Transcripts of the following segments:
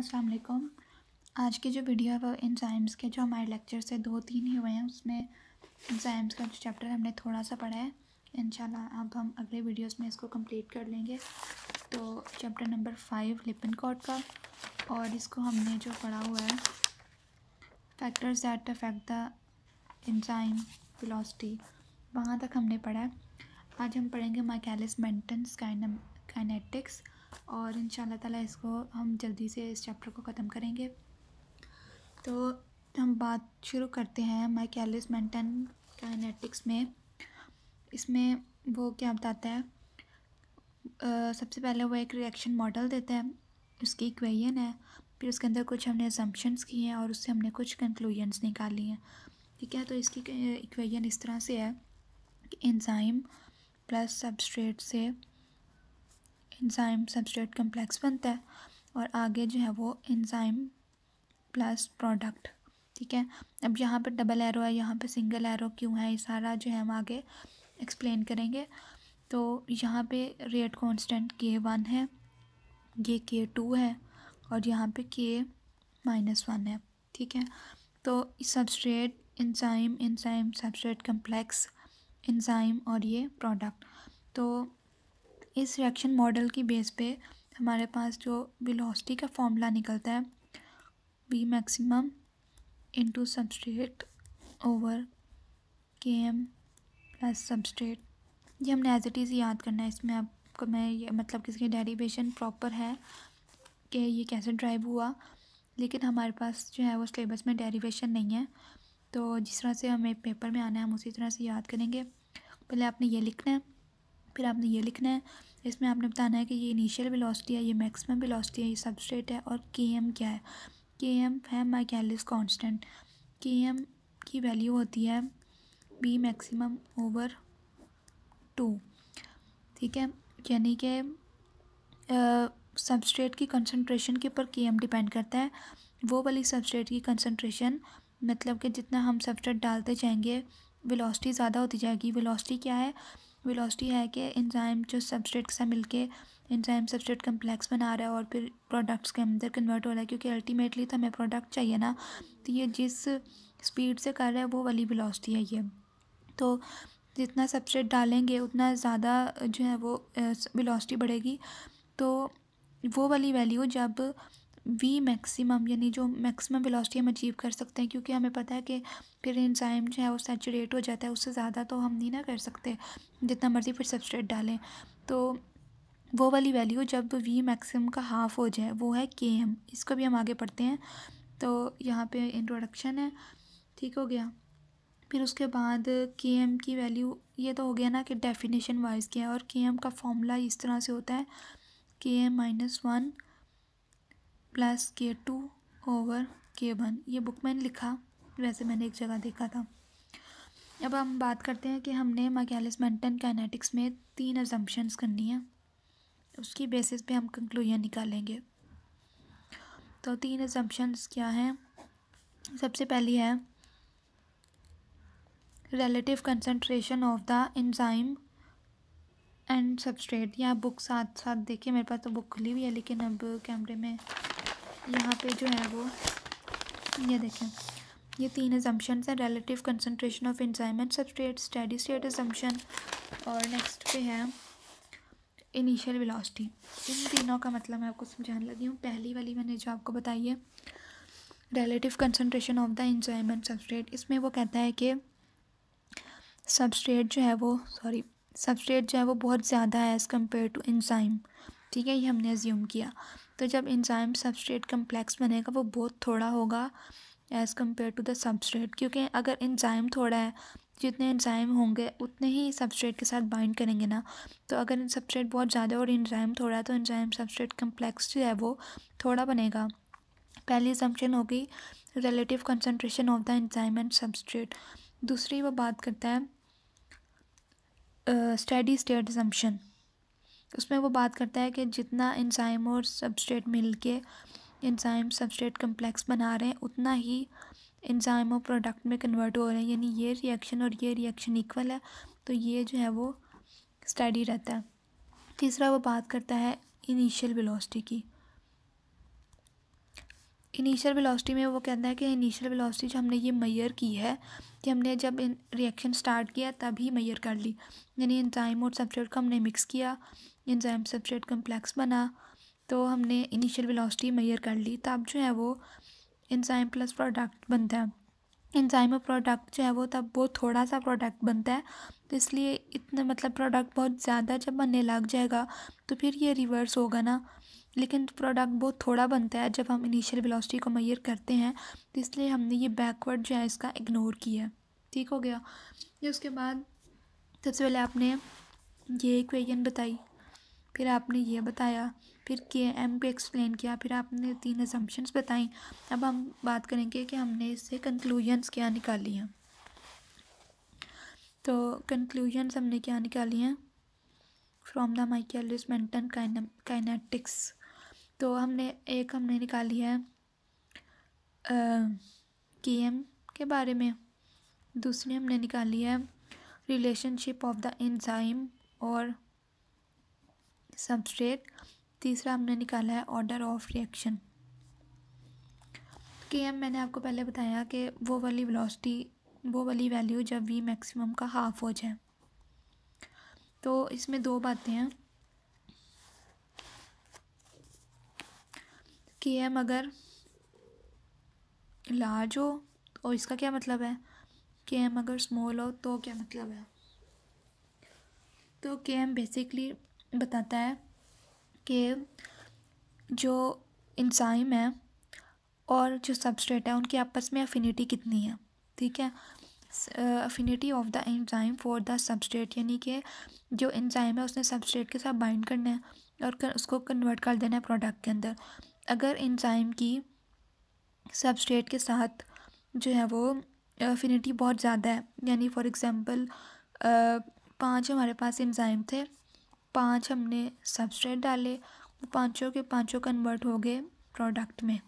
अस्सलाम वालेकुम आज की जो वीडियो है वो इंजाइम्स के जो हमारे लेक्चर से दो तीन ही हुए हैं उसमें इंजाइम्स का जो चैप्टर हमने थोड़ा सा पढ़ा है इंशाल्लाह अब हम अगले वीडियोस में इसको कंप्लीट कर लेंगे तो चैप्टर नंबर फाइव लिपन कॉट का और इसको हमने जो पढ़ा हुआ है factors that affect the enzyme velocity वहाँ तक हमने पढ़ा है आज हम पढ़ेंगे माइकैलिस मेंटेंस काइनेटिक्स और इन ताला इसको हम जल्दी से इस चैप्टर को ख़त्म करेंगे तो हम बात शुरू करते हैं माइकैलिस मैंटन काइनेटिक्स में इसमें वो क्या बताता है आ, सबसे पहले वो एक रिएक्शन मॉडल देता है उसकी इक्वेशन है फिर उसके अंदर कुछ हमने असम्पशंस किए हैं और उससे हमने कुछ कंक्लूजनस निकाली हैं ठीक है तो इसकी इक्वेशन इस तरह से है कि इंजाइम प्लस सबस्ट्रेट से इंजाइम सबस्ट्रेट कम्प्लेक्स बनता है और आगे जो है वो इंजाइम प्लस प्रोडक्ट ठीक है अब यहाँ पर डबल एरो है यहाँ पर सिंगल एरो क्यों है ये सारा जो है हम आगे एक्सप्लेन करेंगे तो यहाँ पे रेट कांस्टेंट के वन है ये के टू है और यहाँ पे के माइनस वन है ठीक है तो substrate enzyme enzyme substrate complex enzyme और ये प्रोडक्ट तो इस रिएक्शन मॉडल की बेस पे हमारे पास जो वेलोसिटी का फॉर्मूला निकलता है V maximum into substrate over K M plus substrate ये हमने एज इट इज़ याद करना है इसमें आपको मैं ये मतलब किसकी डेरिवेशन प्रॉपर है कि ये कैसे ड्राइव हुआ लेकिन हमारे पास जो है वो सिलेबस में डेरिवेशन नहीं है तो जिस तरह से हमें पेपर में आना है हम उसी तरह से याद करेंगे पहले आपने ये लिखना है फिर आपने ये लिखना है इसमें आपने बताना है कि ये इनिशियल वेलोसिटी है ये मैक्सिमम वेलोसिटी है ये सबस्ट्रेट है और के एम क्या है के एम है माइकैलिस कांस्टेंट के एम की वैल्यू होती है बी मैक्सिमम ओवर टू ठीक है यानी कि सबस्ट्रेट की कंसनट्रेशन के ऊपर के एम डिपेंड करता है वो वाली सबस्ट्रेट की कंसनट्रेशन मतलब कि जितना हम सबस्ट्रेट डालते जाएंगे वेलोसिटी ज़्यादा होती जाएगी वेलोसिटी क्या है वेलोसिटी है कि इंजाइम जो सबस्ट्रेट के साथ मिलके इंजाइम सबस्ट्रेट कम्प्लेक्स बना रहा है और फिर प्रोडक्ट्स के अंदर कन्वर्ट हो रहा है क्योंकि अल्टीमेटली तो हमें प्रोडक्ट चाहिए ना तो ये जिस स्पीड से कर रहा है वो वाली वेलोसिटी है ये तो जितना सबस्ट्रेट डालेंगे उतना ज़्यादा जो है वो वेलोसिटी बढ़ेगी तो वो वाली वैल्यू जब वी मैक्सिमम यानी जो मैक्सिमम वेलोसिटी हम अचीव कर सकते हैं क्योंकि हमें पता है कि फिर इंजाइम जो है वो सेचुरेट हो जाता है उससे ज़्यादा तो हम नहीं ना कर सकते जितना मर्ज़ी फिर सबस्ट्रेट डालें तो वो वाली वैल्यू जब वी मैक्सिमम का हाफ़ हो जाए वो है के एम इसको भी हम आगे पढ़ते हैं तो यहाँ पे इंट्रोडक्शन है ठीक हो गया फिर उसके बाद के एम की वैल्यू ये तो हो गया ना कि डेफिनेशन वाइज क्या है और के एम का फॉर्मूला इस तरह से होता है K M minus one plus K two over K one ये बुक मैंने लिखा वैसे मैंने एक जगह देखा था अब हम बात करते हैं कि हमने मैकेलिस मेंटन काइनेटिक्स में तीन एजम्पन्स करनी है उसकी बेसिस पे हम कंक्लूजन निकालेंगे तो तीन एजम्पन्स क्या हैं सबसे पहली है relative concentration of the enzyme and substrate या बुक साथ साथ देखिए मेरे पास तो बुक खुली हुई है लेकिन अब कैमरे में यहाँ पे जो है वो ये देखें ये तीन एजम्पन्स हैं relative concentration of enzyme and steady state assumption और नेक्स्ट पे है इनिशियल विलासटी इन तीनों का मतलब मैं आपको समझाने लगी हूँ पहली वाली मैंने जो आपको बताई है relative concentration of the enzyme and इसमें वो कहता है कि सबस्टेट जो है वो सॉरी सबस्टेट जो है वो बहुत ज़्यादा है एज़ कम्पेयर टू इंजाइम ठीक है ये हमने ज्यूम किया तो जब इंजाइम सबस्ट्रेट कम्प्लेक्स बनेगा वो बहुत थोड़ा होगा as compare to the substrate क्योंकि अगर इंजाइम थोड़ा है जितने इंजाइम होंगे उतने ही सबस्ट्रेट के साथ बाइंड करेंगे ना तो अगर सबस्ट्रेट बहुत ज़्यादा और इंजाइम थोड़ा है तो इंजाइम सबस्ट्रेट कम्प्लेक्स जो है वो थोड़ा बनेगा पहली एजम्पन होगी relative concentration of the enzyme and substrate दूसरी वो बात करता है स्टडी स्टेट जम्पशन उसमें वो बात करता है कि जितना इंजाइम और सबस्ट्रेट मिल के इंजाइम सबस्ट्रेट कम्प्लेक्स बना रहे हैं उतना ही इंजाइम और प्रोडक्ट में कन्वर्ट हो रहे हैं यानी ये रिएक्शन और ये रिएक्शन इक्वल है तो ये जो है वो स्टडी रहता है तीसरा वो बात करता है इनिशियल वेलोसिटी की इनिशियल वेलोसिटी में वो कहता है कि इनिशियल वेलोसिटी जो हमने ये मैयर की है कि हमने जब इन रिएक्शन स्टार्ट किया तभी मैयर कर ली यानी इंजाइम और सब्सट्रेट को हमने मिक्स किया इंजाइम सब्सट्रेट कम्प्लेक्स बना तो हमने इनिशियल वेलोसिटी मैयर कर ली तब जो है वो इंजाइम प्लस प्रोडक्ट बनता है इंजाइम और प्रोडक्ट जो है वो तब बहुत थोड़ा सा प्रोडक्ट बनता है तो इसलिए इतना मतलब प्रोडक्ट बहुत ज़्यादा जब बनने लग जाएगा तो फिर ये रिवर्स होगा ना लेकिन प्रोडक्ट बहुत थोड़ा बनता है जब हम इनिशियल वेलोसिटी को मैयर करते हैं तो इसलिए हमने ये बैकवर्ड जो है इसका इग्नोर किया ठीक हो गया ये उसके बाद सबसे पहले आपने ये इक्वेशन बताई फिर आपने ये बताया फिर के एम को एक्सप्लेन किया फिर आपने तीन एजम्पन्स बताई अब हम बात करेंगे कि हमने इससे कंक्लूजन्स क्या निकाली हैं तो कंक्लूजन्स हमने क्या निकाली हैं from the Michaelis Menten kinetics तो हमने एक हमने निकाली है के एम के बारे में दूसरी हमने निकाली है रिलेशनशिप ऑफ द एंजाइम और सबस्ट्रेट तीसरा हमने निकाला है order of reaction K M मैंने आपको पहले बताया कि वो वाली वेलोसिटी वो वाली वैल्यू जब वी मैक्सिमम का हाफ़ हो जाए तो इसमें दो बातें हैं के एम अगर लार्ज हो तो इसका क्या मतलब है के एम अगर स्मॉल हो तो क्या मतलब है तो के एम बेसिकली बताता है कि जो इंसाइम है और जो सबस्ट्रेट है उनके आपस में अफिनिटी कितनी है ठीक है affinity of the enzyme for the substrate यानी कि जो एंजाइम है उसने सबस्ट्रेट के साथ बाइंड करना है और कर, उसको कन्वर्ट कर देना है प्रोडक्ट के अंदर अगर इंजाइम की सबस्ट्रेट के साथ जो है वो अफिनिटी बहुत ज़्यादा है यानी फॉर एग्ज़ाम्पल पांच हमारे पास इंजाइम थे पांच हमने सबस्ट्रेट डाले वो पांचों के पांचों कन्वर्ट हो गए प्रोडक्ट में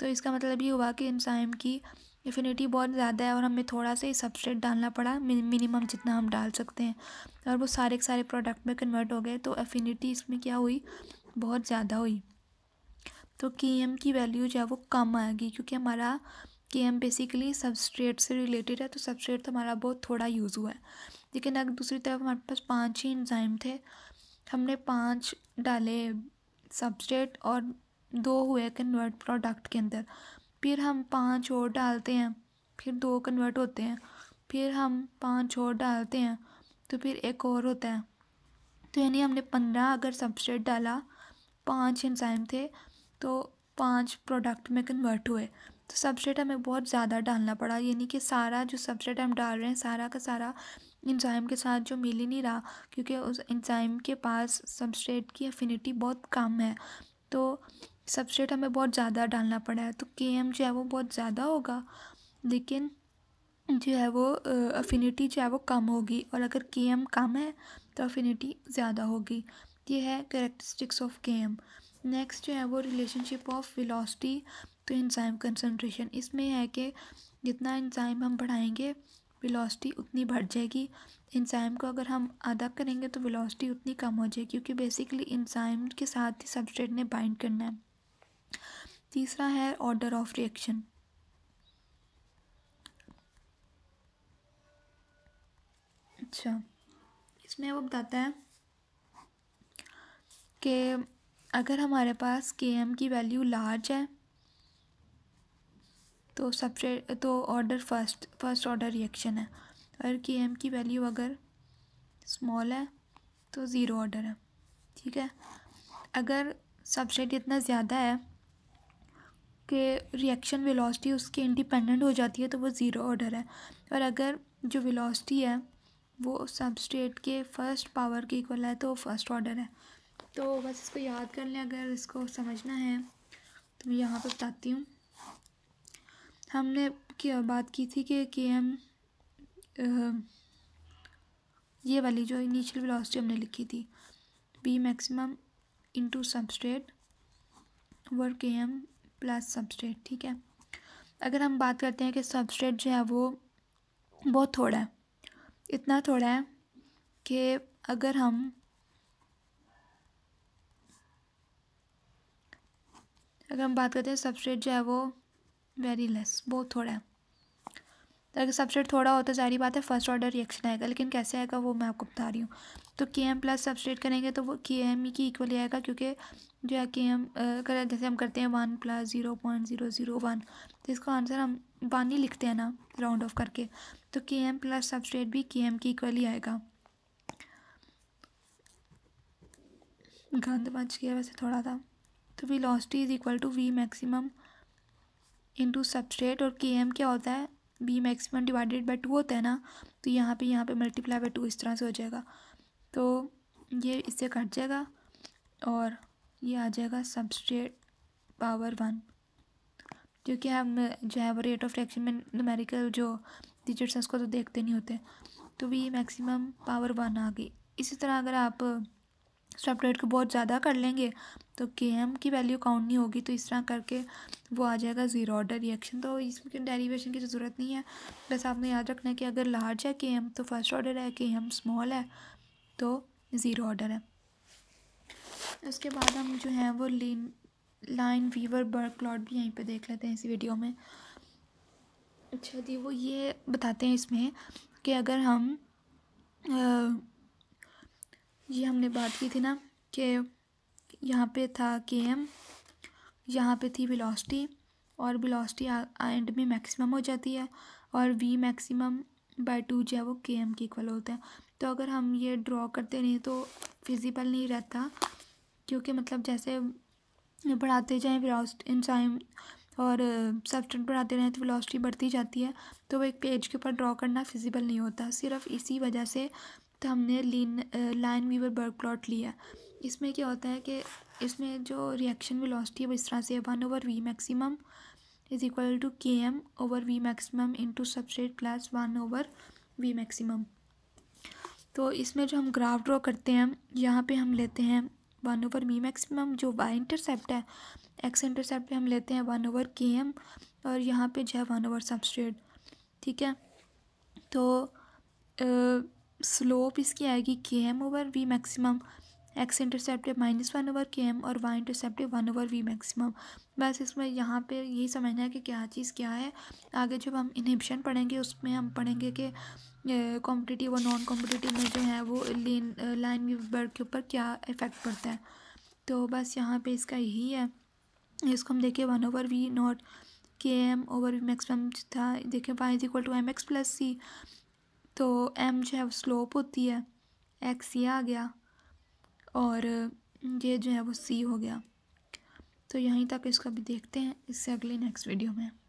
तो इसका मतलब ये हुआ कि इंजाइम की इफिनिटी बहुत ज़्यादा है और हमें थोड़ा सा ही सबस्ट्रेट डालना पड़ा मिनिमम जितना हम डाल सकते हैं और वो सारे के सारे प्रोडक्ट में कन्वर्ट हो गए तो एफिनिटी इसमें क्या हुई बहुत ज़्यादा हुई तो के एम की वैल्यू जो है वो कम आएगी क्योंकि हमारा के एम बेसिकली सबस्ट्रेट से रिलेटेड है तो सबस्ट्रेट तो हमारा बहुत थोड़ा यूज़ हुआ है लेकिन अगर दूसरी तरफ हमारे पास पाँच ही इंजाइम थे हमने पाँच डाले सबस्ट्रेट और दो हुए कन्वर्ट प्रोडक्ट के अंदर फिर हम पाँच और डालते हैं फिर दो कन्वर्ट होते हैं फिर हम पाँच और डालते हैं तो फिर एक और होता है तो यानी हमने पंद्रह अगर सबस्ट्रेट डाला पाँच इंजाइम थे तो पांच प्रोडक्ट में कन्वर्ट हुए तो सबस्ट्रेट हमें बहुत ज़्यादा डालना पड़ा यानी कि सारा जो सबस्ट्रेट हम डाल रहे हैं सारा का सारा इंजाइम के साथ जो मिल ही नहीं रहा क्योंकि उस इंजाइम के पास सबस्ट्रेट की अफिनिटी बहुत कम है तो सबस्ट्रेट हमें बहुत ज़्यादा डालना पड़ा है तो के एम जो है वो बहुत ज़्यादा होगा लेकिन जो है वो अफिनिटी जो है वो कम होगी और अगर के एम कम है तो अफिनिटी ज़्यादा होगी ये है characteristics of K M next जो है वो relationship of velocity to enzyme concentration इसमें है कि जितना इंजाइम हम बढ़ाएंगे वेलोसिटी उतनी बढ़ जाएगी इंजाइम को अगर हम आधा करेंगे तो विलासिटी उतनी कम हो जाएगी क्योंकि बेसिकली इंजाइम के साथ ही सबस्ट्रेट ने बाइंड करना है तीसरा है ऑर्डर ऑफ रिएक्शन अच्छा इसमें वो बताता है कि अगर हमारे पास के एम की वैल्यू लार्ज है तो सबसे तो order first first order reaction है और के एम की वैल्यू अगर स्मॉल है तो ज़ीरो ऑर्डर है ठीक है अगर सबसेट इतना ज़्यादा है कि रिएक्शन वेलोसिटी उसके इंडिपेंडेंट हो जाती है तो वो ज़ीरो ऑर्डर है और अगर जो वेलोसिटी है वो सबस्टेट के फर्स्ट पावर के इक्वल है तो फर्स्ट ऑर्डर है तो बस इसको याद कर लें अगर इसको समझना है तो मैं यहाँ पर बताती हूँ हमने क्या बात की थी कि के एम ये वाली जो इनिशियल वेलोसिटी हमने लिखी थी V maximum into substrate over K M plus substrate ठीक है अगर हम बात करते हैं कि सबस्ट्रेट जो है वो बहुत थोड़ा है इतना थोड़ा है कि अगर हम अगर हम बात करते हैं सबस्ट्रेट जो है वो वेरी लेस बहुत थोड़ा है अगर सबस्ट्रेट थोड़ा होता जारी बात है फर्स्ट ऑर्डर रिएक्शन आएगा लेकिन कैसे आएगा वो मैं आपको बता रही हूँ तो के एम प्लस सबस्ट्रेट करेंगे तो वो के एम ही की इक्वली आएगा क्योंकि जो है के एम अगर जैसे हम करते हैं one plus zero point zero zero one तो इसका आंसर हम वन ही लिखते हैं ना राउंड ऑफ करके तो के एम प्लस सबस्ट्रेट भी के एम की इक्वली आएगा गंद बच गया वैसे थोड़ा था तो velocity is equal to V maximum into substrate और के एम क्या होता है V maximum divided by two होता है ना तो यहाँ पे यहाँ पे मल्टीप्लाई बाई टू इस तरह से हो जाएगा तो ये इससे कट जाएगा और ये आ जाएगा सबस्ट्रेट पावर वन जो कि हम जो है वो रेट ऑफ रिएक्शन में नमेरिकल जो डिजिट्स हैं उसको तो देखते नहीं होते तो भी मैक्सिमम पावर वन आ गई इसी तरह अगर आप सॉफ्टवेयर को बहुत ज़्यादा कर लेंगे तो के एम की वैल्यू काउंट नहीं होगी तो इस तरह करके वो आ जाएगा ज़ीरो ऑर्डर रिएक्शन तो इसमें डेरिवेशन की तो ज़रूरत नहीं है बस आपने याद रखना है कि अगर लार्ज है के एम तो फर्स्ट ऑर्डर है के एम स्मॉल है तो ज़ीरो ऑर्डर है उसके बाद हम जो हैं वो Lineweaver Burk plot भी यहीं पर देख लेते हैं इस वीडियो में अच्छा जी वो ये बताते हैं इसमें कि अगर हम ये हमने बात की थी ना कि यहाँ पे था के एम यहाँ पर थी बिलासटी और बिलासटी एंड में मैक्सिमम हो जाती है और वी मैक्सिमम बाय टू जो है वो के एम के इक्वल होता है तो अगर हम ये ड्रॉ करते नहीं तो फिजिबल नहीं रहता क्योंकि मतलब जैसे बढ़ाते जाएँ इन इंसाइन और सब्सटेंट बढ़ाते रहें तो वेलोसिटी बढ़ती जाती है तो वो एक पेज के ऊपर ड्रॉ करना फिजिबल नहीं होता सिर्फ इसी वजह से तो हमने Lineweaver Burk plot लिया इसमें क्या होता है कि इसमें जो रिएक्शन वेलोसिटी है वो इस तरह से one over V maximum is equal to K M over V maximum into substrate plus one over V maximum तो इसमें जो हम ग्राफ ड्रॉ करते हैं यहाँ पे हम लेते हैं वन ओवर वी मैक्सिमम जो वाई इंटरसेप्ट है एक्स इंटरसेप्ट पे हम लेते हैं वन ओवर के एम और यहाँ पे जो है वन ओवर सबस्ट्रेट ठीक है तो आ, स्लोप इसकी आएगी K M over V maximum X intercept minus one over K M और Y intercept one over V maximum बस इसमें यहाँ पे यही समझना है कि क्या चीज़ क्या है आगे जब हम इनहिबिशन पढ़ेंगे उसमें हम पढ़ेंगे कि कॉम्पिटिटिव और नॉन कॉम्पिटिटिव में जो है वो लेन लाइन बर्ड के ऊपर क्या इफ़ेक्ट पड़ता है तो बस यहाँ पे इसका यही है इसको हम देखें one over V nought K M over V maximum था देखें Y is equal to M X plus C तो एम जो है वो स्लोप होती है एक्स ये आ गया और ये जो है वो सी हो गया तो यहीं तक इसका भी देखते हैं इससे अगले नेक्स्ट वीडियो में